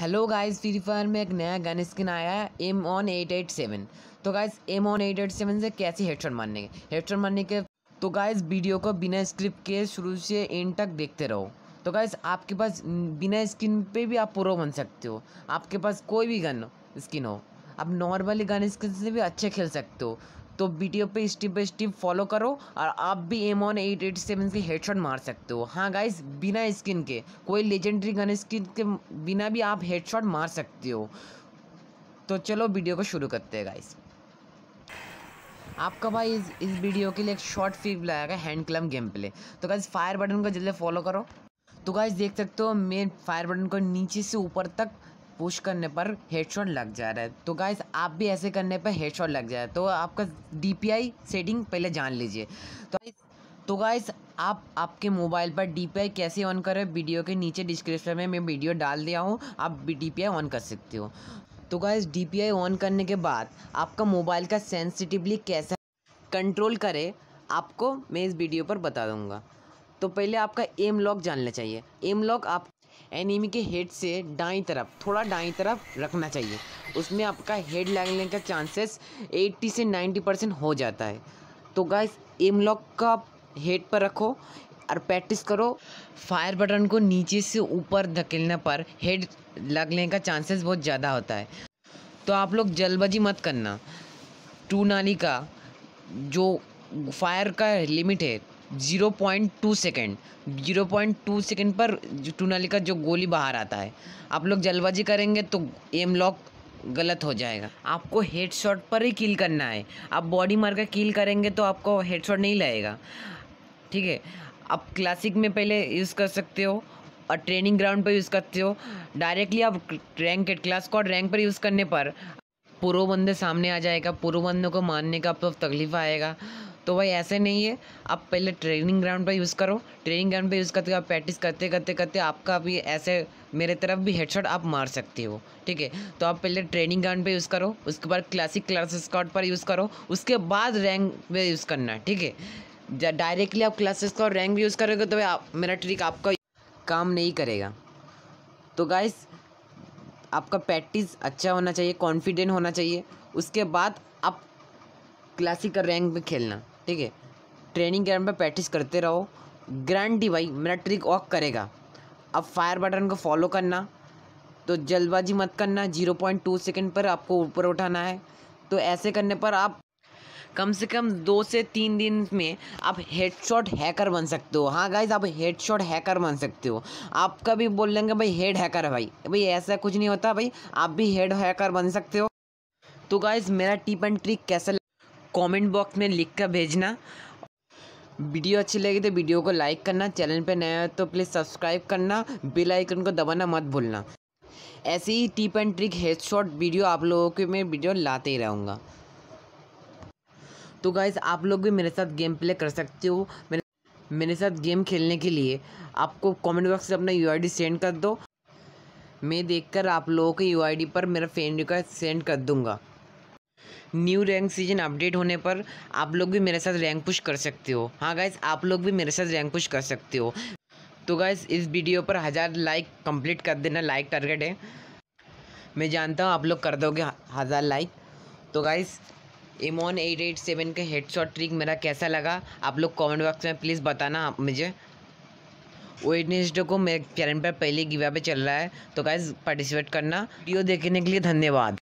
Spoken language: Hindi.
हेलो गाइस फ्री फायर में एक नया गन स्किन आया है M one eight eight seven तो guys M one eight eight seven से कैसे हेडशॉट मारने के हेडशॉट मारने के तो गाइस वीडियो को बिना स्क्रिप्ट के शुरू से एंड तक देखते रहो तो गाइस आपके पास बिना स्किन पे भी आप प्रो बन सकते हो आपके पास कोई भी गन स्किन हो आप नॉर्मली गन स्किन से भी अच्छे खेल सकते हो तो वीडियो पे स्टेप बाई स्टेप फॉलो करो और आप भी M one eight eight seven से हेडशॉट मार सकते हो हाँ गाइस बिना स्किन के कोई लेजेंडरी गन स्किन के बिना भी आप हेडशॉट मार सकते हो तो चलो वीडियो को शुरू करते हैं गाइस आपका भाई इस इस वीडियो के लिए एक शॉर्ट फिल्म लाया गया हैंड क्लम गेम प्ले तो गाइज फायर बटन को जल्दी फॉलो करो तो गाइज देख सकते हो मैं फायर बटन को नीचे से ऊपर तक पुश करने पर हेडशॉट लग जा रहा है तो गाइस आप भी ऐसे करने पर हेडशॉट लग जा रहा है तो आपका डीपीआई सेटिंग पहले जान लीजिए तो तो गाइस आप आपके मोबाइल पर डी कैसे ऑन करें वीडियो के नीचे डिस्क्रिप्शन में मैं वीडियो डाल दिया हूँ आप डी ऑन कर सकते हो तो गाइस डी ऑन करने के बाद आपका मोबाइल का सेंसिटिवली कैसे कंट्रोल करें आपको मैं इस वीडियो पर बता दूँगा तो पहले आपका एम लॉक जानना चाहिए एम लॉक आप एनिमी के हेड से दाई तरफ थोड़ा दाई तरफ रखना चाहिए उसमें आपका हेड लगने का चांसेस 80 से 90 परसेंट हो जाता है तो गाइस एम लॉक का हेड पर रखो और प्रैक्टिस करो फायर बटन को नीचे से ऊपर धकेलने पर हेड लगने का चांसेस बहुत ज़्यादा होता है तो आप लोग जल्दबाजी मत करना टू नाली का जो फायर का लिमिट है zero point two second zero point two second पर टूनाली का जो गोली बाहर आता है आप लोग जल्दबाजी करेंगे तो एम लॉक गलत हो जाएगा आपको हेडशॉट पर ही किल करना है आप बॉडी मार कर किल करेंगे तो आपको हेडशॉट नहीं लगेगा ठीक है आप क्लासिक में पहले यूज़ कर सकते हो और ट्रेनिंग ग्राउंड पर यूज़ करते हो डायरेक्टली आप रैंक क्लास को रैंक पर यूज़ करने पर पूर्व बंदे सामने आ जाएगा पूर्व बंदों को मारने का आप तो तकलीफ आएगा तो भाई ऐसे नहीं है आप पहले ट्रेनिंग ग्राउंड पर यूज़ करो ट्रेनिंग ग्राउंड पर यूज़ करते आप प्रैक्टिस करते करते करते आपका भी ऐसे मेरे तरफ भी हेडशॉट आप मार सकते हो ठीक है तो आप पहले ट्रेनिंग ग्राउंड पर यूज़ करो उसके बाद क्लासिक क्लास स्कॉट पर यूज़ करो उसके बाद रैंक पर यूज़ करना ठीक है डायरेक्टली आप क्लासेस का रैंक भी यूज़ करोगे तो भाई आप मेरा ट्रिक आपका काम नहीं करेगा तो गाइस आपका प्रैक्टिस अच्छा होना चाहिए कॉन्फिडेंट होना चाहिए उसके बाद आप क्लासिकल रैंक में खेलना ठीक है ट्रेनिंग ग्राउंड पर प्रैक्टिस करते रहो ग्रांडी भाई मेरा ट्रिक वॉक करेगा अब फायर बटन को फॉलो करना तो जल्दबाजी मत करना जीरो पॉइंट टू सेकेंड पर आपको ऊपर उठाना है तो ऐसे करने पर आप कम से कम दो से तीन दिन में आप हेडशॉट हैकर बन सकते हो हाँ गाइज आप हेडशॉट हैकर बन सकते हो आपका भी बोल लेंगे भाई हेड हैकर भाई भाई ऐसा कुछ नहीं होता भाई आप भी हेड हैकर बन सकते हो तो गाइज मेरा टिप एंड ट्रिक कैसा कमेंट बॉक्स में लिख कर भेजना वीडियो अच्छी लगी तो वीडियो को लाइक करना चैनल पे नया है तो प्लीज़ सब्सक्राइब करना बेल आइकन को दबाना मत भूलना ऐसी ही tip and trick headshot video आप लोगों के मैं वीडियो लाते ही रहूँगा तो गाइज़ आप लोग भी मेरे साथ गेम प्ले कर सकते हो मेरे मेरे साथ गेम खेलने के लिए आपको कमेंट बॉक्स में अपना यू सेंड कर दो मैं देखकर आप लोगों के यू पर मेरा फ्रेंड रिक्वेस्ट सेंड कर दूंगा न्यू रैंक सीजन अपडेट होने पर आप लोग भी मेरे साथ रैंक पुश कर सकते हो हाँ गाइज आप लोग भी मेरे साथ रैंक पुश कर सकते हो तो गाइज इस वीडियो पर हज़ार लाइक कंप्लीट कर देना लाइक टारगेट है मैं जानता हूँ आप लोग कर दोगे हज़ार लाइक तो guys M one eight eight seven का हेडशॉट ट्रिक मेरा कैसा लगा आप लोग कमेंट बॉक्स में प्लीज़ बताना मुझे वेडनेसडे को मेरे चैनल पर पहले गिवा पे चल रहा है तो गाइज पार्टिसिपेट करना वीडियो देखने के लिए धन्यवाद